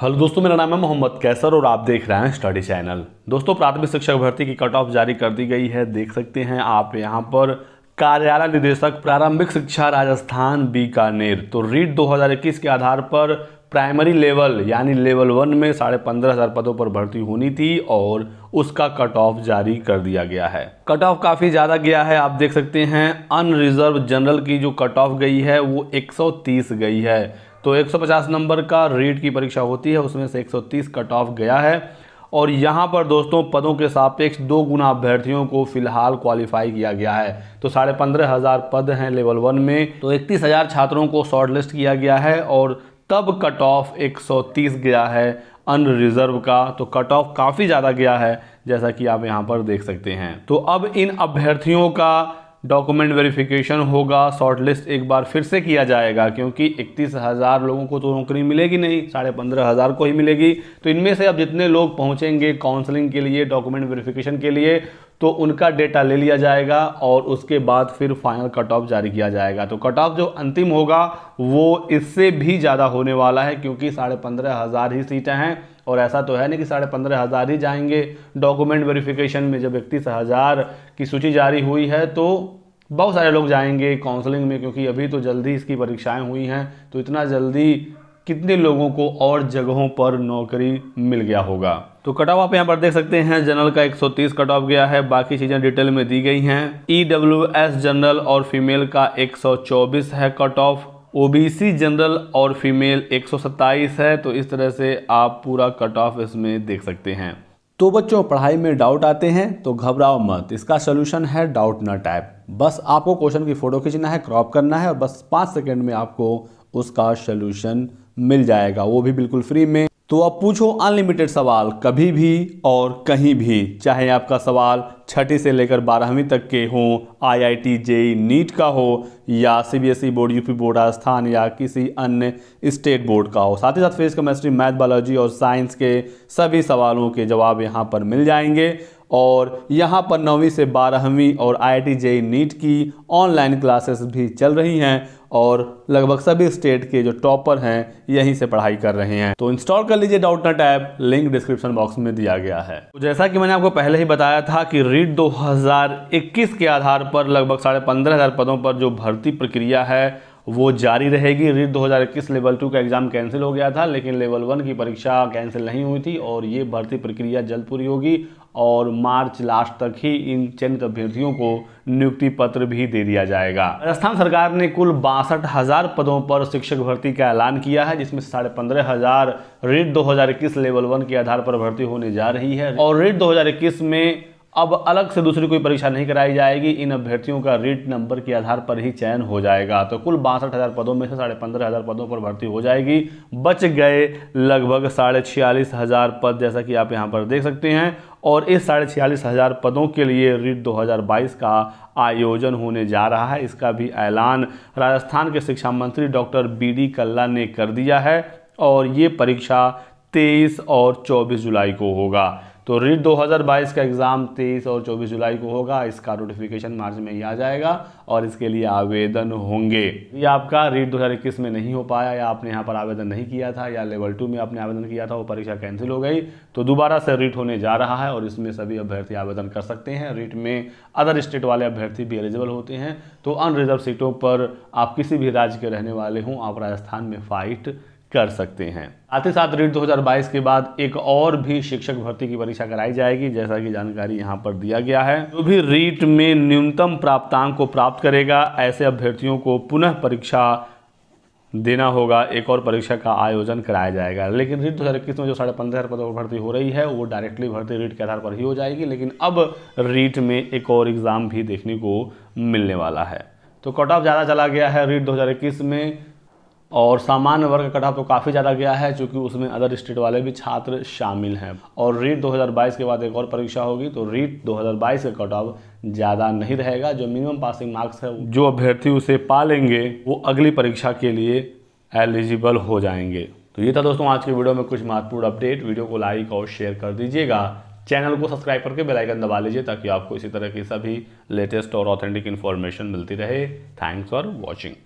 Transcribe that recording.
hello दोस्तों मेरा नाम है मोहम्मद कैसर और आप देख रहे हैं स्टडी चैनल दोस्तों प्राथमिक शिक्षक भर्ती की कट ऑफ जारी कर दी गई है देख सकते हैं आप यहां पर कार्यालय निदेशक प्रारंभिक शिक्षा राजस्थान बीकानेर तो रीट 2021 के आधार पर प्राइमरी लेवल यानी लेवल वन में साढ़े पंद्रह हज़ार पदों पर भर्ती होनी थी और उसका कट ऑफ जारी कर दिया गया है कट ऑफ काफ़ी ज़्यादा गया है आप देख सकते हैं अनरिजर्व जनरल की जो कट ऑफ गई है वो 130 गई है तो 150 नंबर का रीट की परीक्षा होती है उसमें से 130 कट ऑफ गया है और यहाँ पर दोस्तों पदों के सापेक्ष दो गुना अभ्यर्थियों को फिलहाल क्वालिफाई किया गया है तो साढ़े पंद्रह हज़ार पद हैं लेवल वन में तो इकतीस हज़ार छात्रों को शॉर्टलिस्ट किया गया है और तब कट ऑफ 130 गया है अनरिजर्व का तो कट ऑफ काफ़ी ज़्यादा गया है जैसा कि आप यहाँ पर देख सकते हैं तो अब इन अभ्यर्थियों का डॉक्यूमेंट वेरिफिकेशन होगा शॉर्ट लिस्ट एक बार फिर से किया जाएगा क्योंकि इकतीस हज़ार लोगों को तो नौकरी मिलेगी नहीं साढ़े पंद्रह हज़ार को ही मिलेगी तो इनमें से अब जितने लोग पहुंचेंगे काउंसलिंग के लिए डॉक्यूमेंट वेरिफिकेशन के लिए तो उनका डेटा ले लिया जाएगा और उसके बाद फिर फाइनल कट ऑफ जारी किया जाएगा तो कट ऑफ जो अंतिम होगा वो इससे भी ज़्यादा होने वाला है क्योंकि साढ़े पंद्रह हज़ार ही सीटें हैं और ऐसा तो है नहीं कि साढ़े पंद्रह हज़ार ही जाएंगे डॉक्यूमेंट वेरिफिकेशन में जब इकतीस हज़ार की सूची जारी हुई है तो बहुत सारे लोग जाएंगे काउंसलिंग में क्योंकि अभी तो जल्दी इसकी परीक्षाएं हुई हैं तो इतना जल्दी कितने लोगों को और जगहों पर नौकरी मिल गया होगा तो कट ऑफ आप यहाँ पर देख सकते हैं जनरल का 130 कट ऑफ गया है बाकी चीज़ें डिटेल में दी गई हैं ई e जनरल और फीमेल का 124 है कट ऑफ ओबीसी जनरल और फीमेल 127 है तो इस तरह से आप पूरा कट ऑफ इसमें देख सकते हैं तो बच्चों पढ़ाई में डाउट आते हैं तो घबराओ मत इसका सोल्यूशन है डाउट न टाइप बस आपको क्वेश्चन की फ़ोटो खींचना है क्रॉप करना है और बस पाँच सेकेंड में आपको उसका सोल्यूशन मिल जाएगा वो भी बिल्कुल फ्री में तो आप पूछो अनलिमिटेड सवाल कभी भी और कहीं भी चाहे आपका सवाल छठी से लेकर बारहवीं तक के हों आईआईटी आई नीट का हो या CBSE e board UP board Rajasthan या किसी अन्य स्टेट बोर्ड का हो साथ ही साथ फिजिक्स केमिस्ट्री मैथ बायोलॉजी और साइंस के सभी सवालों के जवाब यहाँ पर मिल जाएंगे और यहाँ पर नौवीं से बारहवीं और आई आई जे नीट की ऑनलाइन क्लासेस भी चल रही हैं और लगभग सभी स्टेट के जो टॉपर हैं यहीं से पढ़ाई कर रहे हैं तो इंस्टॉल कर लीजिए Doubtnut app link description box में दिया गया है तो जैसा कि मैंने आपको पहले ही बताया था कि रीट 2021 के आधार पर लगभग साढ़े पंद्रह हज़ार पदों पर जो भर्ती प्रक्रिया है वो जारी रहेगी रिट 2021 लेवल टू का एग्ज़ाम कैंसिल हो गया था लेकिन लेवल वन की परीक्षा कैंसिल नहीं हुई थी और ये भर्ती प्रक्रिया जल्द पूरी होगी और मार्च लास्ट तक ही इन चयनित अभ्यर्थियों को नियुक्ति पत्र भी दे दिया जाएगा राजस्थान सरकार ने कुल बासठ हजार पदों पर शिक्षक भर्ती का ऐलान किया है जिसमें साढ़े पंद्रह हजार रेट दो लेवल वन के आधार पर भर्ती होने जा रही है और रेट दो में अब अलग से दूसरी कोई परीक्षा नहीं कराई जाएगी इन अभ्यर्थियों का रीट नंबर के आधार पर ही चयन हो जाएगा तो कुल बासठ हज़ार पदों में से साढ़े पंद्रह हज़ार पदों पर भर्ती हो जाएगी बच गए लगभग साढ़े छियालीस हज़ार पद जैसा कि आप यहाँ पर देख सकते हैं और इस साढ़े छियालीस हज़ार पदों के लिए रीट 2022 का आयोजन होने जा रहा है इसका भी ऐलान राजस्थान के शिक्षा मंत्री डॉक्टर बी डी कल्ला ने कर दिया है और ये परीक्षा तेईस और चौबीस जुलाई को होगा तो रीट 2022 का एग्ज़ाम 23 और 24 जुलाई को होगा इसका नोटिफिकेशन मार्च में ही आ जाएगा और इसके लिए आवेदन होंगे ये आपका रीट 2021 में नहीं हो पाया या आपने यहाँ पर आवेदन नहीं किया था या लेवल टू में आपने आवेदन किया था वो परीक्षा कैंसिल हो गई तो दोबारा से रीट होने जा रहा है और इसमें सभी अभ्यर्थी आवेदन कर सकते हैं रीट में अदर स्टेट वाले अभ्यर्थी भी एलिजिबल होते हैं तो अनरिजर्व सीटों पर आप किसी भी राज्य के रहने वाले हों आप राजस्थान में फ़ाइट कर सकते हैं साथ ही साथ रीट 2022 के बाद एक और भी शिक्षक भर्ती की परीक्षा कराई जाएगी जैसा कि जानकारी यहां पर दिया गया है जो भी रीट में न्यूनतम प्राप्तांक को प्राप्त करेगा ऐसे अभ्यर्थियों को पुनः परीक्षा देना होगा एक और परीक्षा का आयोजन कराया जाएगा लेकिन रीट दो हज़ार इक्कीस में जो साढ़े पंद्रह हज़ार पदों पर भर्ती हो रही है वो डायरेक्टली भर्ती रीट के आधार पर ही हो जाएगी लेकिन अब रीट में एक और एग्ज़ाम भी देखने को मिलने वाला है तो कट ऑफ ज़्यादा चला गया है रीट 2021 में और सामान्य वर्ग का कटाव तो काफ़ी ज़्यादा गया है क्योंकि उसमें अदर स्टेट वाले भी छात्र शामिल हैं और रीट 2022 के बाद एक और परीक्षा होगी तो रीट 2022 का कट ऑफ ज़्यादा नहीं रहेगा जो मिनिमम पासिंग मार्क्स है जो अभ्यर्थी उसे पा लेंगे वो अगली परीक्षा के लिए एलिजिबल हो जाएंगे तो ये था दोस्तों आज के वीडियो में कुछ महत्वपूर्ण अपडेट वीडियो को लाइक और शेयर कर दीजिएगा चैनल को सब्सक्राइब करके बेल आइकन दबा लीजिए ताकि आपको इसी तरह की सभी लेटेस्ट और ऑथेंटिक इन्फॉर्मेशन मिलती रहे थैंक्स फॉर वॉचिंग